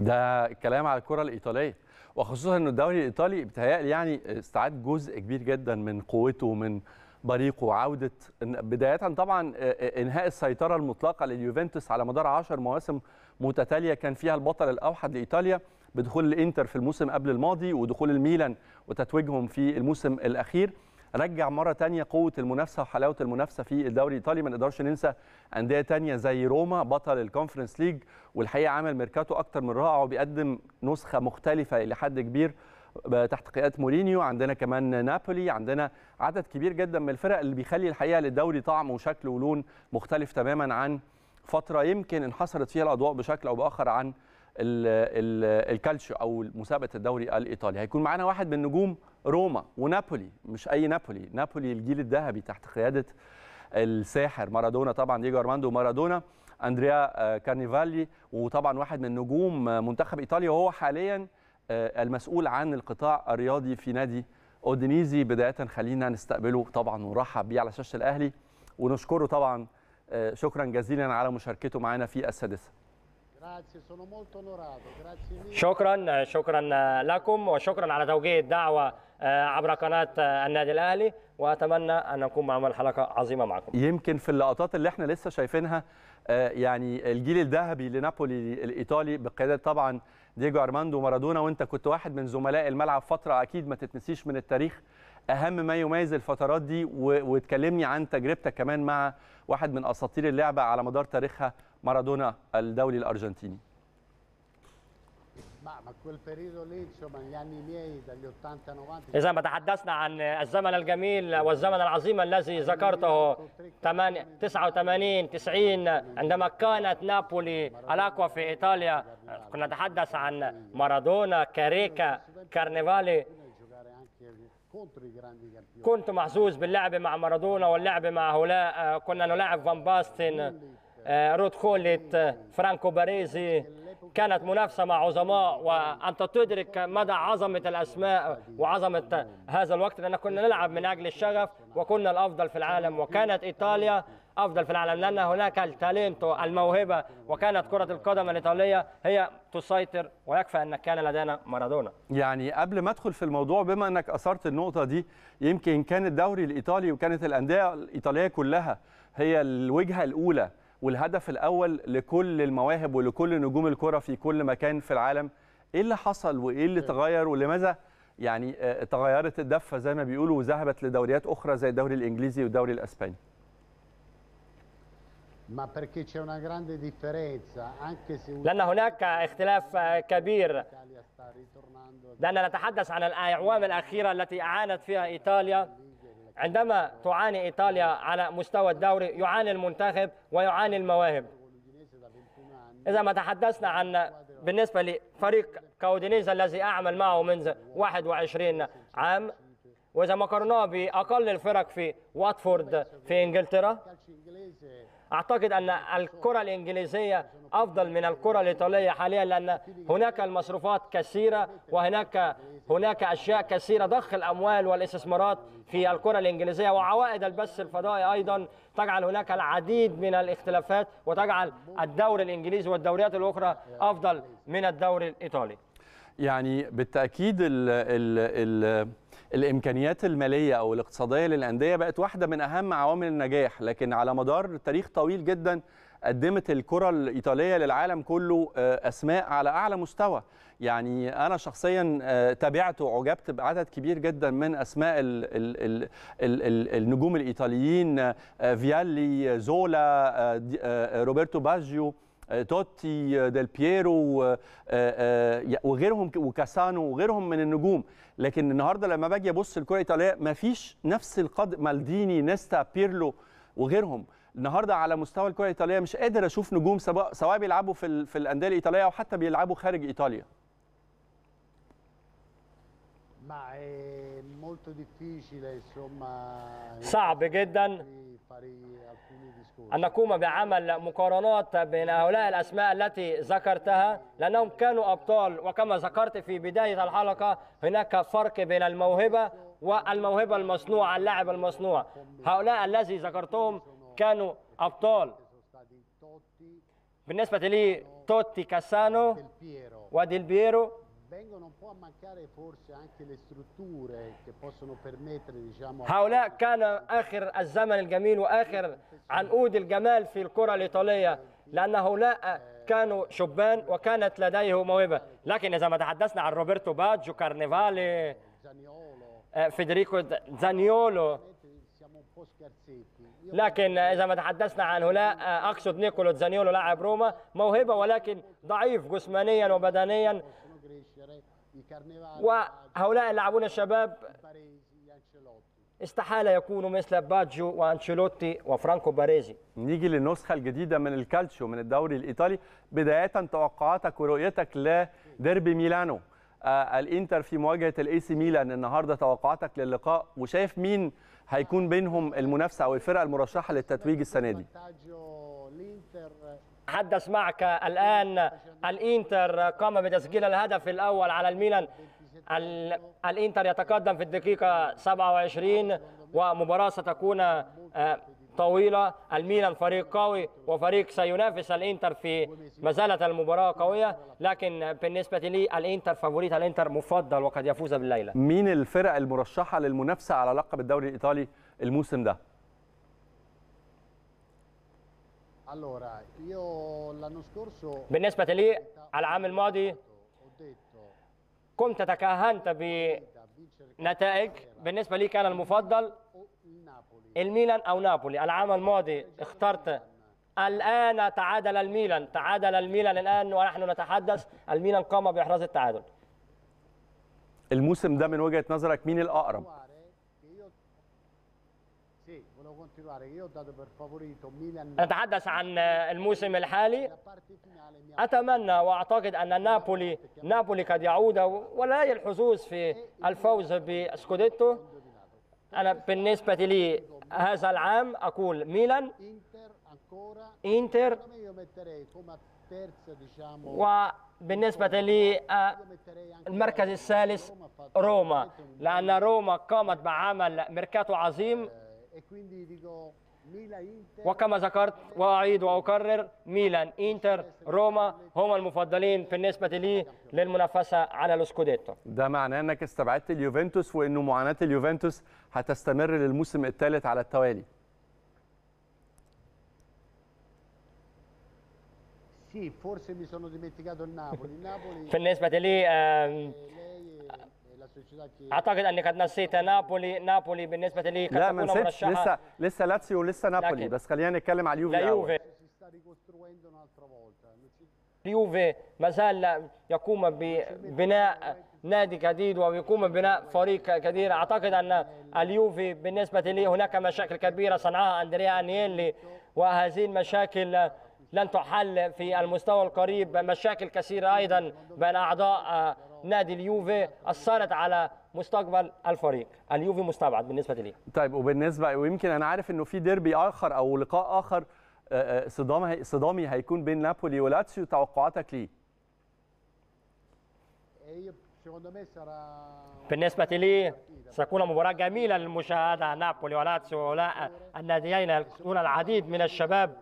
ده كلام على الكره الايطاليه وخصوصا ان الدوري الايطالي بيتهيألي يعني استعاد جزء كبير جدا من قوته ومن بريقه وعوده بدايه طبعا انهاء السيطره المطلقه لليوفنتوس على مدار 10 مواسم متتاليه كان فيها البطل الاوحد لايطاليا بدخول الانتر في الموسم قبل الماضي ودخول الميلان وتتويجهم في الموسم الاخير رجع مره ثانيه قوه المنافسه وحلاوه المنافسه في الدوري الايطالي ما نقدرش ننسى انديه ثانيه زي روما بطل الكونفرنس ليج والحقيقه عمل ميركاتو اكتر من رائع وبيقدم نسخه مختلفه الى حد كبير تحت قياده مورينيو عندنا كمان نابولي عندنا عدد كبير جدا من الفرق اللي بيخلي الحقيقه للدوري طعم وشكل ولون مختلف تماما عن فتره يمكن انحصرت فيها الاضواء بشكل او باخر عن الكالتشيو او مسابقه الدوري الايطالي هيكون معانا واحد من نجوم روما ونابولي مش اي نابولي نابولي الجيل الذهبي تحت قياده الساحر مارادونا طبعا ديجو ارماندو مارادونا اندريا آه، كارنيفالي وطبعا واحد من نجوم آه، منتخب ايطاليا وهو حاليا آه، المسؤول عن القطاع الرياضي في نادي اودينيزي بدايه خلينا نستقبله طبعا ونرحب بيه على شاشه الاهلي ونشكره طبعا شكرا جزيلا على مشاركته معنا في السادسه Grazie, sono molto onorato. Grazie mille. شكرا شكرا لكم وشكرا على توجيه الدعوه آه، عبر قناه آه، النادي الاهلي واتمنى ان نكون عمل حلقه عظيمه معكم يمكن في اللقطات اللي احنا لسه شايفينها آه، يعني الجيل الذهبي لنابولي الايطالي بقياده طبعا دييجو ارماندو مارادونا وانت كنت واحد من زملاء الملعب فتره اكيد ما تتنسيش من التاريخ اهم ما يميز الفترات دي وتكلمني عن تجربتك كمان مع واحد من اساطير اللعبه على مدار تاريخها مارادونا الدولي الأرجنتيني إذا ما تحدثنا عن الزمن الجميل والزمن العظيم الذي ذكرته 89 90 عندما كانت نابولي الأقوى في إيطاليا كنا نتحدث عن مارادونا كاريكا كارنيفالي كنت محظوظ باللعب مع مارادونا واللعب مع هؤلاء كنا نلاعب فان باستن آه، رود خوليت آه، فرانكو باريزي كانت منافسه مع عظماء وانت تدرك مدى عظمه الاسماء وعظمه هذا الوقت لان كنا نلعب من اجل الشغف وكنا الافضل في العالم وكانت ايطاليا افضل في العالم لان هناك التالنت الموهبه وكانت كره القدم الايطاليه هي تسيطر ويكفى ان كان لدينا مارادونا يعني قبل ما ادخل في الموضوع بما انك اثرت النقطه دي يمكن كان الدوري الايطالي وكانت الانديه الايطاليه كلها هي الوجهه الاولى والهدف الاول لكل المواهب ولكل نجوم الكره في كل مكان في العالم ايه اللي حصل وايه اللي تغير ولماذا يعني آه، تغيرت الدفه زي ما بيقولوا وذهبت لدوريات اخرى زي الدوري الانجليزي والدوري الاسباني لأن هناك اختلاف آه، كبير لأننا نتحدث عن الأعوام الأخيرة التي أعانت فيها إيطاليا عندما تعاني إيطاليا على مستوى الدوري يعاني المنتخب ويعاني المواهب إذا ما تحدثنا عن بالنسبة لفريق كاودينيزا الذي أعمل معه منذ 21 عام وإذا ما قارناه بأقل الفرق في واتفورد في إنجلترا اعتقد ان الكره الانجليزيه افضل من الكره الايطاليه حاليا لان هناك المصروفات كثيره وهناك هناك اشياء كثيره ضخ الاموال والاستثمارات في الكره الانجليزيه وعوائد البث الفضائي ايضا تجعل هناك العديد من الاختلافات وتجعل الدوري الانجليزي والدوريات الاخرى افضل من الدوري الايطالي يعني بالتاكيد ال ال ال الامكانيات الماليه او الاقتصاديه للانديه بقت واحده من اهم عوامل النجاح لكن على مدار تاريخ طويل جدا قدمت الكره الايطاليه للعالم كله آه، اسماء على اعلى مستوى يعني انا شخصيا آه، تابعت وعجبت بعدد كبير جدا من اسماء الـ الـ الـ الـ الـ النجوم الايطاليين آه، فيالي زولا روبرتو باجيو آه، توتي آه، ديل بييرو آه، وغيرهم وكاسانو وغيرهم من النجوم لكن النهارده لما باجي ابص الكره الايطاليه ما فيش نفس القدر مالديني نيستا بيرلو وغيرهم النهارده على مستوى الكره الايطاليه مش قادر اشوف نجوم سواء بيلعبوا في في الانديه الايطاليه او حتى بيلعبوا خارج ايطاليا صعب جدا أن نقوم بعمل مقارنات بين هؤلاء الأسماء التي ذكرتها لأنهم كانوا أبطال وكما ذكرت في بداية الحلقة هناك فرق بين الموهبة والموهبة المصنوعة اللاعب المصنوع هؤلاء الذي ذكرتهم كانوا أبطال بالنسبة لي توتي كاسانو وديل بيرو vengono un po' a mancare forse anche le strutture che possono permettere diciamo هؤلاء كان اخر الزمن الجميل واخر عنقود الجمال في الكره الايطاليه لان هؤلاء كانوا شبان وكانت لديه موهبه لكن اذا ما تحدثنا عن روبرتو باجو كارنيفالي آه، فيدريكو زانيولو لكن إذا ما تحدثنا عن هؤلاء آه، أقصد نيكولو زانيولو لاعب روما موهبة ولكن ضعيف جسمانيا وبدنيا وهؤلاء اللاعبون الشباب استحاله يكونوا مثل باجيو وانشيلوتي وفرانكو باريزي نيجي للنسخه الجديده من الكالتشيو من الدوري الايطالي بدايه توقعاتك ورؤيتك لديربي ميلانو آه الانتر في مواجهه الاي سي ميلان النهارده توقعاتك للقاء وشايف مين هيكون بينهم المنافسه او الفرقه المرشحه للتتويج السنه دي حدث معك الآن الإنتر قام بتسجيل الهدف الأول على الميلان الإنتر يتقدم في الدقيقة 27 ومباراة ستكون آه، طويلة الميلان فريق قوي وفريق سينافس الإنتر في ما زالت المباراة قوية لكن بالنسبة لي الإنتر فافوريت الإنتر مفضل وقد يفوز بالليلة مين الفرق المرشحة للمنافسة على لقب الدوري الإيطالي الموسم ده؟ بالنسبة لي العام الماضي كنت تكهنت بنتائج بالنسبة لي كان المفضل الميلان أو نابولي العام الماضي اخترت الآن تعادل الميلان تعادل الميلان الآن ونحن نتحدث الميلان قام بإحراز التعادل الموسم ده من وجهة نظرك مين الأقرب نتحدث عن الموسم الحالي أتمنى وأعتقد أن نابولي نابولي قد يعود ولا الحظوظ في الفوز بسكوديتو أنا بالنسبة لي هذا العام أقول ميلان إنتر وبالنسبة لي آه، المركز الثالث روما لأن روما قامت بعمل ميركاتو عظيم eh. وكما ذكرت واعيد واكرر ميلان انتر روما هما المفضلين بالنسبه لي للمنافسه على الاسكوديتو ده معناه انك استبعدت اليوفنتوس وانه معاناه اليوفنتوس هتستمر للموسم الثالث على التوالي بالنسبه لي اعتقد انك قد نسيت نابولي نابولي بالنسبه لي لا ما نسيتش لسه لسه لاتسيو ولسه نابولي بس خلينا نتكلم على اليوفي اليوفي اليوفي ما زال يقوم ببناء نادي جديد ويقوم ببناء فريق كبير اعتقد ان اليوفي بالنسبه لي هناك مشاكل كبيره صنعها اندريا انيلي وهذه المشاكل لن تحل في المستوى القريب مشاكل كثيره ايضا بين اعضاء نادي اليوفي اثرت على مستقبل الفريق اليوفي مستبعد بالنسبه لي طيب وبالنسبه ويمكن انا عارف انه في ديربي اخر او لقاء اخر آه، آه، صدام صدامي هيكون بين نابولي ولاتسيو توقعاتك ليه بالنسبة لي ستكون مباراة جميلة للمشاهدة نابولي ولاتسيو لا الناديين يلقون العديد من الشباب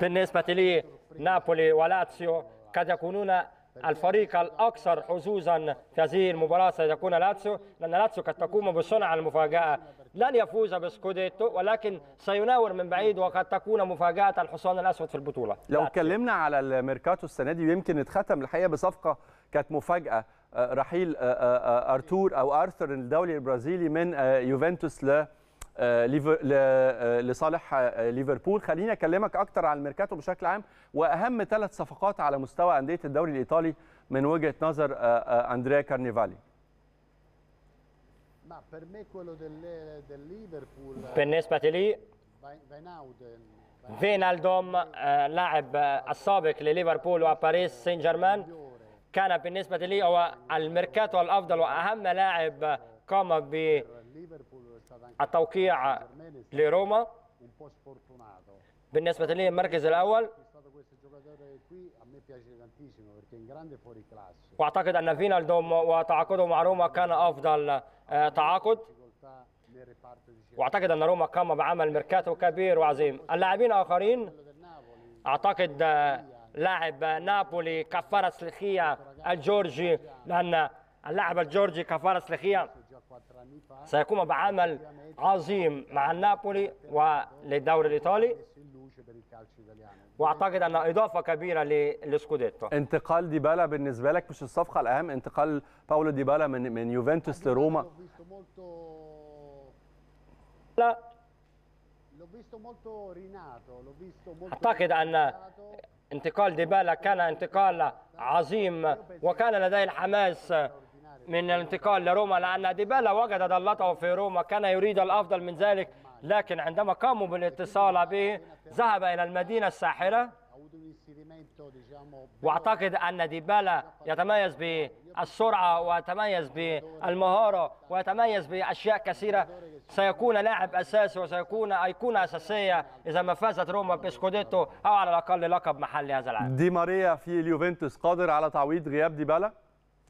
بالنسبة لي نابولي ولاتسيو قد يكونون الفريق الأكثر حظوظا في هذه المباراة سيكون لاتسيو لأن لاتسيو قد تقوم بصنع المفاجأة لن يفوز بسكوديتو ولكن سيناور من بعيد وقد تكون مفاجأة الحصان الأسود في البطولة لو اتكلمنا على الميركاتو السنة دي يمكن اتختم الحقيقة بصفقة كانت مفاجأة رحيل ارتور او ارثر الدولي البرازيلي من يوفنتوس ل آه، آه، لصالح آه، ليفربول خليني اكلمك اكتر عن الميركاتو بشكل عام واهم ثلاث صفقات على مستوى انديه الدوري الايطالي من وجهه نظر اندريا كارنيفالي بالنسبه لي فينالدوم لاعب السابق لليفربول وباريس سان جيرمان كان بالنسبه لي هو الميركاتو الافضل واهم لاعب قام ب التوقيع لروما بالنسبة لي المركز الأول وأعتقد أن فينالدوم وتعاقده مع روما كان أفضل تعاقد وأعتقد أن روما قام بعمل ميركاتو كبير وعظيم اللاعبين آخرين أعتقد لاعب نابولي كفارة سلخية الجورجي لأن اللاعب الجورجي كفارة سلخية سيقوم بعمل عظيم مع النابولي وللدوري الايطالي واعتقد ان اضافه كبيره للسكوديتو انتقال ديبالا بالنسبه لك مش الصفقه الاهم انتقال باولو ديبالا من من يوفنتوس لروما لا اعتقد ان انتقال ديبالا كان انتقال عظيم وكان لديه الحماس من الانتقال لروما لأن ديبالا وجد دلته في روما كان يريد الأفضل من ذلك لكن عندما قاموا بالاتصال به ذهب إلى المدينة الساحرة واعتقد ان ديبالا يتميز بالسرعه ويتميز بالمهاره ويتميز باشياء كثيره سيكون لاعب اساسي وسيكون ايقونه اساسيه اذا ما فازت روما بسكوديتو او على الاقل لقب محلي هذا العام دي ماريا في اليوفنتوس قادر على تعويض غياب ديبالا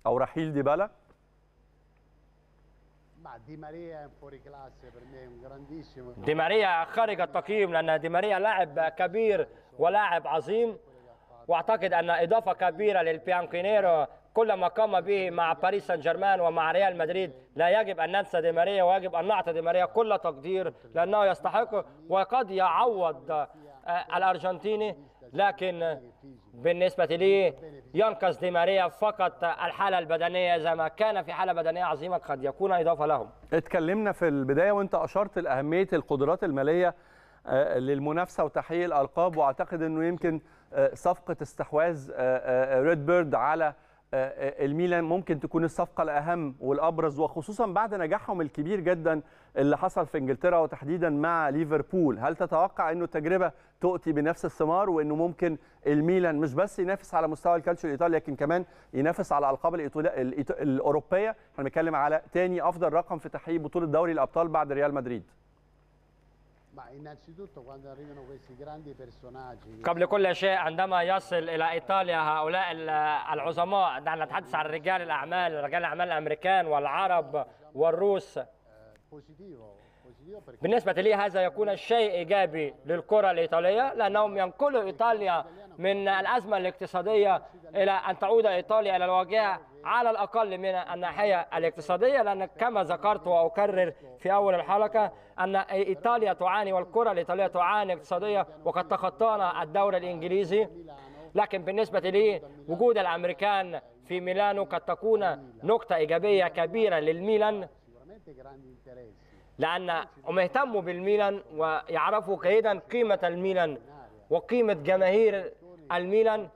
او رحيل ديبالا دي ماريا خارج التقييم لأن دي ماريا لاعب كبير ولاعب عظيم واعتقد ان اضافه كبيره للبيانكينيرو كل ما قام به مع باريس سان جيرمان ومع ريال مدريد لا يجب ان ننسى دي ماريا ويجب ان نعطي دي ماريا كل تقدير لانه يستحقه وقد يعوض الارجنتيني لكن بالنسبة لي ينقص دي ماريا فقط الحالة البدنية إذا ما كان في حالة بدنية عظيمة قد يكون إضافة لهم اتكلمنا في البداية وانت أشرت لأهمية القدرات المالية آه، للمنافسة وتحقيق الألقاب وأعتقد أنه يمكن آه، صفقة استحواذ آه، ريد بيرد على آه، آه، الميلان ممكن تكون الصفقه الاهم والابرز وخصوصا بعد نجاحهم الكبير جدا اللي حصل في انجلترا وتحديدا مع ليفربول هل تتوقع انه التجربه تؤتي بنفس الثمار وانه ممكن الميلان مش بس ينافس على مستوى الكالتشو الايطالي لكن كمان ينافس على الالقاب الاوروبيه احنا بنتكلم على تاني افضل رقم في تحقيق بطوله دوري الابطال بعد ريال مدريد قبل كل شيء عندما يصل الى ايطاليا هؤلاء العظماء دعنا نتحدث عن رجال الاعمال رجال الاعمال الامريكان والعرب والروس بالنسبة لي هذا يكون الشيء إيجابي للكرة الإيطالية لأنهم ينقلوا إيطاليا من الأزمة الاقتصادية إلى أن تعود إيطاليا إلى الواجهة على الأقل من الناحية الاقتصادية لأن كما ذكرت وأكرر في أول الحلقة أن إيطاليا تعاني والكرة الإيطالية تعاني اقتصادية وقد تخطانا الدوري الإنجليزي لكن بالنسبة لي وجود الأمريكان في ميلانو قد تكون نقطة إيجابية كبيرة للميلان لأن هم اهتموا بالميلان ويعرفوا جيدا قيمة الميلان وقيمة جماهير الميلان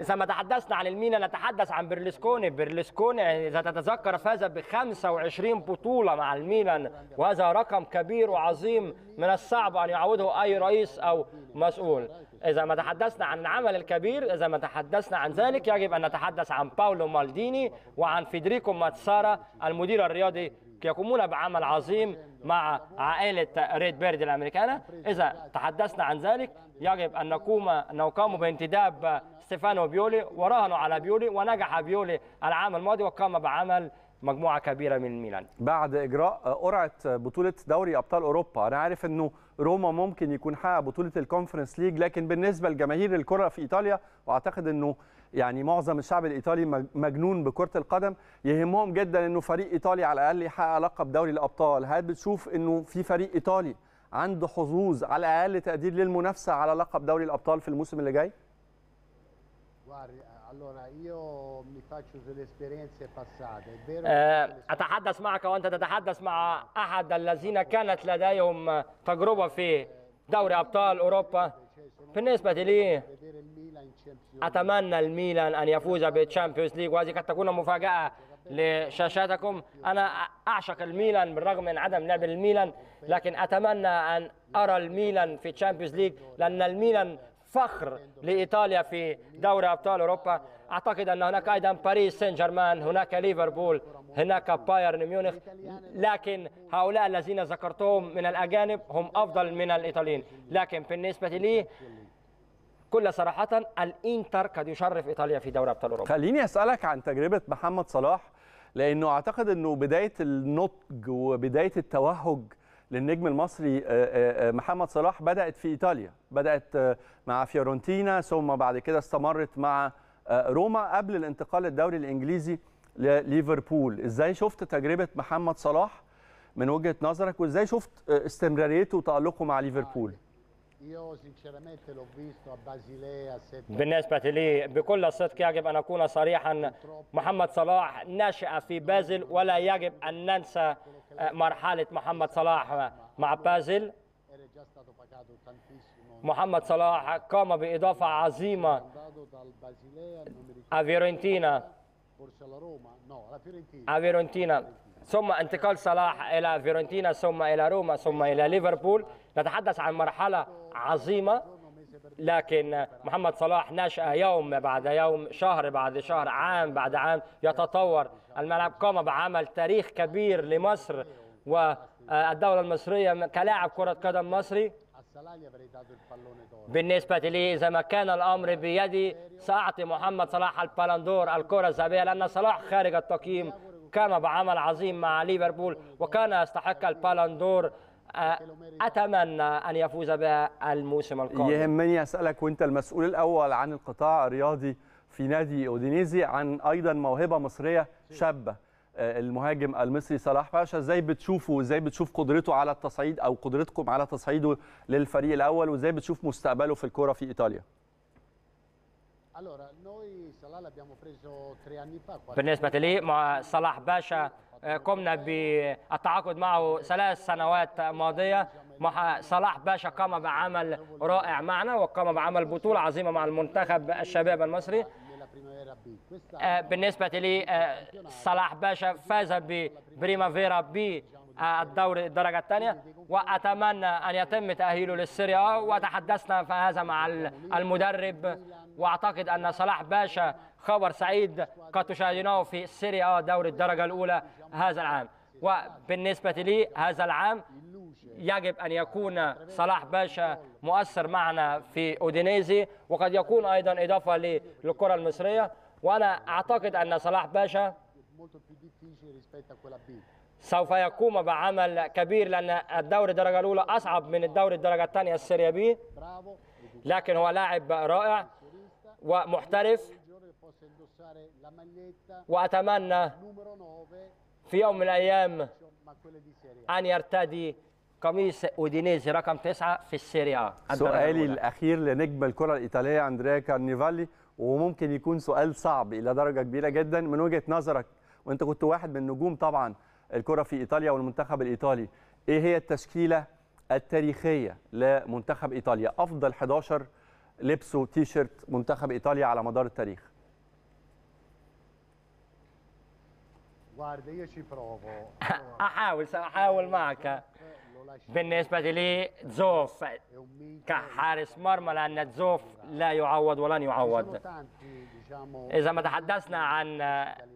إذا ما تحدثنا عن المينا نتحدث عن برلسكوني برلسكوني إذا تتذكر فاز ب 25 بطولة مع الميلان وهذا رقم كبير وعظيم من الصعب أن يعوضه أي رئيس أو مسؤول إذا ما تحدثنا عن العمل الكبير إذا ما تحدثنا عن ذلك يجب أن نتحدث عن باولو مالديني وعن فيدريكو ماتسارا المدير الرياضي يقومون بعمل عظيم مع عائلة ريد بيرد الأمريكانة إذا تحدثنا عن ذلك يجب أن نقوم نقوم بانتداب ستيفانو بيولي وراهنوا على بيولي ونجح بيولي العام الماضي وقام بعمل مجموعة كبيرة من ميلان بعد إجراء قرعة بطولة دوري أبطال أوروبا أنا عارف أنه روما ممكن يكون حقق بطولة الكونفرنس ليج لكن بالنسبة لجماهير الكرة في إيطاليا وأعتقد أنه يعني معظم الشعب الايطالي مجنون بكره القدم يهمهم جدا انه فريق ايطالي على الاقل يحقق لقب دوري الابطال هل بتشوف انه في فريق ايطالي عنده حظوظ على الاقل تقدير للمنافسه على لقب دوري الابطال في الموسم اللي جاي eh, أتحدث معك وأنت تتحدث مع أحد الذين كانت لديهم تجربة في دوري أبطال أوروبا بالنسبة لي أتمنى الميلان أن يفوز بالتشامبيونز ليج وهذه قد تكون مفاجأة لشاشاتكم أنا أعشق الميلان بالرغم من عدم لعب الميلان لكن أتمنى أن أرى الميلان في تشامبيونز ليج لأن الميلان فخر لإيطاليا في دوري أبطال أوروبا أعتقد أن هناك أيضا باريس سان جيرمان هناك ليفربول هناك بايرن ميونخ لكن هؤلاء الذين ذكرتهم من الأجانب هم أفضل من الإيطاليين لكن بالنسبة لي كل صراحة الإنتر قد يشرف إيطاليا في دوري أبطال أوروبا خليني أسألك عن تجربة محمد صلاح لأنه أعتقد أنه بداية النضج وبداية التوهج للنجم المصري آه، آه، آه، محمد صلاح بدأت في إيطاليا بدأت مع فيورنتينا ثم بعد كده استمرت مع آه، روما قبل الانتقال للدوري الانجليزي لليفربول ازاي شفت تجربه محمد صلاح من وجهه نظرك وازاي شفت آه، استمراريته وتالقه مع ليفربول بالنسبة لي بكل صدق يجب أن أكون صريحا محمد صلاح نشأ في بازل ولا يجب أن ننسى آه، مرحلة محمد صلاح مع بازل محمد صلاح قام بإضافة عظيمة أفيرنتينا أفيرنتينا ثم انتقال صلاح إلى فيرنتينا ثم إلى روما ثم إلى ليفربول نتحدث عن مرحلة عظيمة لكن محمد صلاح نشأ يوم بعد يوم شهر بعد شهر عام بعد عام يتطور الملعب قام بعمل تاريخ كبير لمصر والدولة المصرية كلاعب كرة قدم مصري بالنسبة لي إذا ما كان الأمر بيدي سأعطي محمد صلاح البالندور الكرة الذهبية لأن صلاح خارج التقييم قام بعمل عظيم مع ليفربول وكان يستحق البالندور أتمنى أن يفوز بها الموسم القادم يهمني أسألك وأنت المسؤول الأول عن القطاع الرياضي في نادي أودينيزي عن أيضا موهبة مصرية شابة المهاجم المصري صلاح باشا ازاي بتشوفه وازاي بتشوف قدرته على التصعيد او قدرتكم على تصعيده للفريق الاول وازاي بتشوف مستقبله في الكوره في ايطاليا بالنسبة لي مع صلاح باشا قمنا بالتعاقد معه ثلاث سنوات ماضية مع صلاح باشا قام بعمل رائع معنا وقام بعمل بطولة عظيمة مع المنتخب الشباب المصري آه، بالنسبة لي آه، صلاح باشا فاز ببريمافيرا بي آه، الدوري الدرجة الثانية وأتمنى أن يتم تأهيله للسيريا وتحدثنا في هذا مع المدرب وأعتقد أن صلاح باشا خبر سعيد قد تشاهدونه في السيريا دوري الدرجة الأولى هذا العام وبالنسبة لي هذا العام يجب أن يكون صلاح باشا مؤثر معنا في أودينيزي وقد يكون أيضا إضافة للكرة المصرية وأنا أعتقد أن صلاح باشا سوف يقوم بعمل كبير لأن الدوري الدرجة الأولى أصعب من الدوري الدرجة الثانية السيريا بي لكن هو لاعب رائع ومحترف وأتمنى في يوم من الأيام أن يرتدي قميص اودينيزي رقم تسعة في السيريا سؤالي الأخير لنجم الكرة الإيطالية أندريا كارنيفالي وممكن يكون سؤال صعب الى درجه كبيره جدا من وجهه نظرك وانت كنت واحد من نجوم طبعا الكره في ايطاليا والمنتخب الايطالي ايه هي التشكيله التاريخيه لمنتخب ايطاليا افضل 11 لبسوا تيشرت منتخب ايطاليا على مدار التاريخ احاول ساحاول معك بالنسبة لي زوف كحارس مرمى لأن زوف لا يعوض ولن يعوض إذا ما تحدثنا عن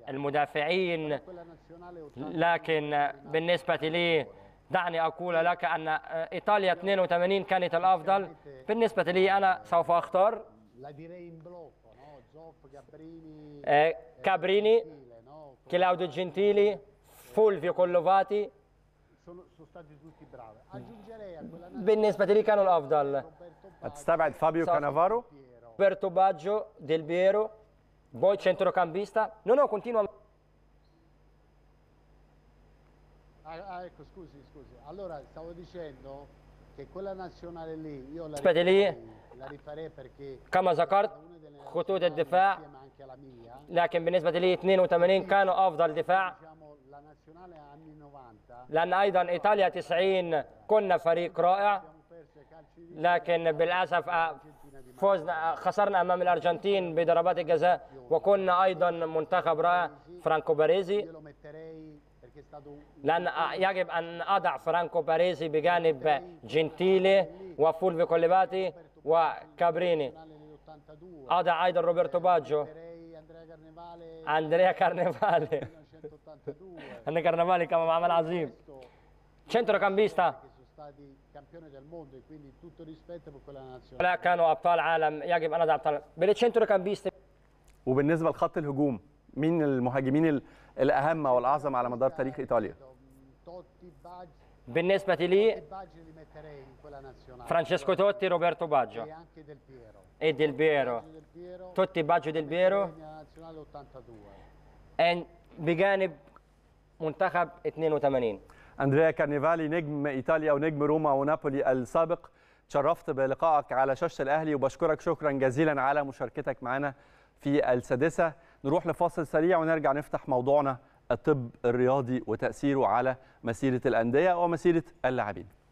المدافعين لكن بالنسبة لي دعني أقول لك أن إيطاليا 82 كانت الأفضل بالنسبة لي أنا سوف أختار آه، كابريني كلاودو جنتيلي فولفي كولوفاتي sono, sono stati tutti bravi. Mm. Aggiungerei a quella بالنسبة لي كانوا الأفضل هتستبعد فابيو Roberto Baggio, Del Biero, Voi centrocampista. No, no, continua. Ah, ah, ecco, scusi, scusi. Allora, stavo dicendo che quella nazionale lì, io la Aspetta rifarei, lì. La rifarei perché كما ذكرت خطوط الدفاع لكن بالنسبة لي 82 كانوا أفضل دفاع لأن أيضا إيطاليا 90 كنا فريق رائع لكن بالأسف فوزنا خسرنا أمام الأرجنتين بضربات الجزاء وكنا أيضا منتخب رائع فرانكو باريزي لأن يجب أن أضع فرانكو باريزي بجانب جنتيلي وفولفي كوليباتي وكابريني أضع أيضا روبرتو باجو أندريا كارنيفالي Anne Carnavali chiama Mamal Azim. Centrocampista. لا كانوا ابطال عالم يجب ان ندعم ابطال بالتشنتروكامبيست وبالنسبه لخط الهجوم مين المهاجمين الاهم والاعظم على مدار تاريخ ايطاليا بالنسبه لي فرانشيسكو توتي روبرتو باجو e del Piero Totti Baggio e del Piero and بجانب منتخب 82 اندريا كارنيفالي نجم ايطاليا ونجم روما ونابولي السابق تشرفت بلقائك على شاشه الاهلي وبشكرك شكرا جزيلا على مشاركتك معنا في السادسه نروح لفاصل سريع ونرجع نفتح موضوعنا الطب الرياضي وتاثيره على مسيره الانديه ومسيره اللاعبين